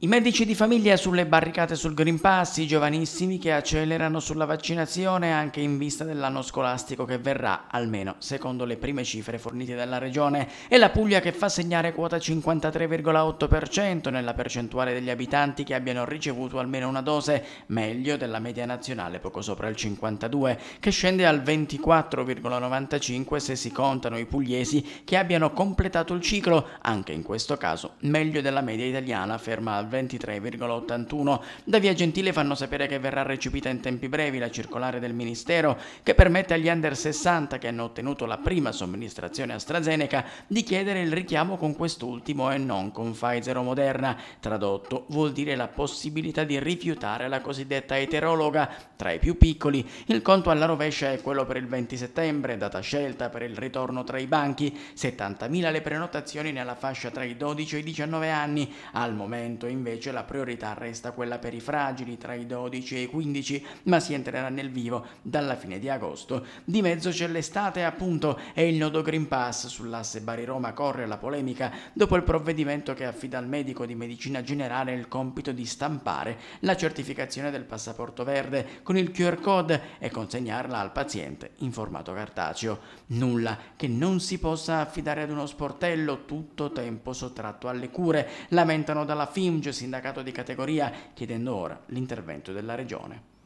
I medici di famiglia sulle barricate sul Green Pass, i giovanissimi che accelerano sulla vaccinazione anche in vista dell'anno scolastico che verrà, almeno secondo le prime cifre fornite dalla Regione, e la Puglia che fa segnare quota 53,8% nella percentuale degli abitanti che abbiano ricevuto almeno una dose, meglio della media nazionale poco sopra il 52, che scende al 24,95 se si contano i pugliesi che abbiano completato il ciclo, anche in questo caso meglio della media italiana, ferma al 23,81. Da Via Gentile fanno sapere che verrà recepita in tempi brevi la circolare del Ministero che permette agli under 60 che hanno ottenuto la prima somministrazione AstraZeneca di chiedere il richiamo con quest'ultimo e non con Pfizer o Moderna. Tradotto vuol dire la possibilità di rifiutare la cosiddetta eterologa tra i più piccoli. Il conto alla rovescia è quello per il 20 settembre, data scelta per il ritorno tra i banchi, 70.000 le prenotazioni nella fascia tra i 12 e i 19 anni. Al momento in invece la priorità resta quella per i fragili tra i 12 e i 15, ma si entrerà nel vivo dalla fine di agosto. Di mezzo c'è l'estate appunto e il nodo Green Pass sull'asse Bari-Roma corre la polemica dopo il provvedimento che affida al medico di medicina generale il compito di stampare la certificazione del passaporto verde con il QR code e consegnarla al paziente in formato cartaceo. Nulla che non si possa affidare ad uno sportello tutto tempo sottratto alle cure, lamentano dalla FIMG sindacato di categoria chiedendo ora l'intervento della Regione.